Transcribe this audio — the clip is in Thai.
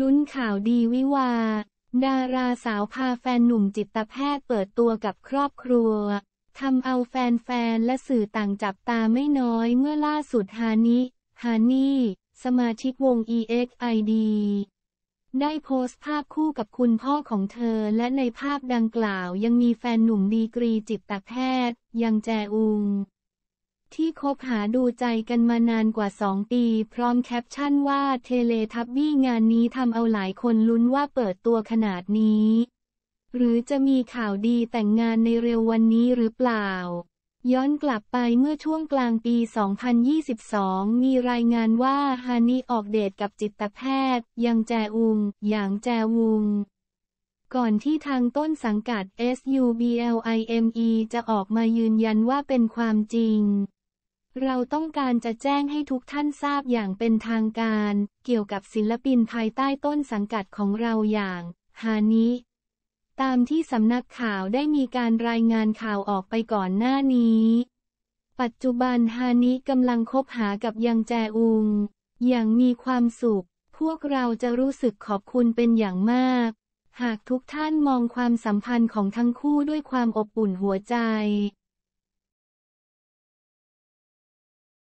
ลุ้นข่าวดีวิวา ดาราสาวพาแฟนหนุ่มจิตแพทย์เปิดตัวกับครอบครัวทำเอาแฟนๆและสื่อต่างจับตาไม่น้อยเมื่อล่าสุด ฮานิ ฮานี่ สมาชิกวง EXID ได้โพสต์ภาพคู่กับคุณพ่อของเธอและในภาพดังกล่าวยังมีแฟนหนุ่มดีกรีจิตแพทย์ ยังแจอุงที่คบหาดูใจกันมานานกว่า 2 ปีพร้อมแคปชั่นว่า เทเลทับบี้งานนี้ทำเอาหลายคนลุ้นว่าเปิดตัวขนาดนี้ หรือจะมีข่าวดีแต่งงานในเร็ววันนี้หรือเปล่า ย้อนกลับไปเมื่อช่วงกลางปี 2022 มีรายงานว่า ฮานีออกเดทกับจิตแพทย์ยังแจอุงอยางแจวุง ก่อนที่ทางต้นสังกัด SUBLIME จะออกมายืนยันว่าเป็นความจริงเราต้องการจะแจ้งให้ทุกท่านทราบอย่างเป็นทางการ เกี่ยวกับศิลปินภายใต้ต้นสังกัดของเราอย่างฮานิ ตามที่สำนักข่าวได้มีการรายงานข่าวออกไปก่อนหน้านี้ ปัจจุบันฮานิกำลังคบหากับยังแจอุงอย่างมีความสุข พวกเราจะรู้สึกขอบคุณเป็นอย่างมาก หากทุกท่านมองความสัมพันธ์ของทั้งคู่ด้วยความอบอุ่นหัวใจ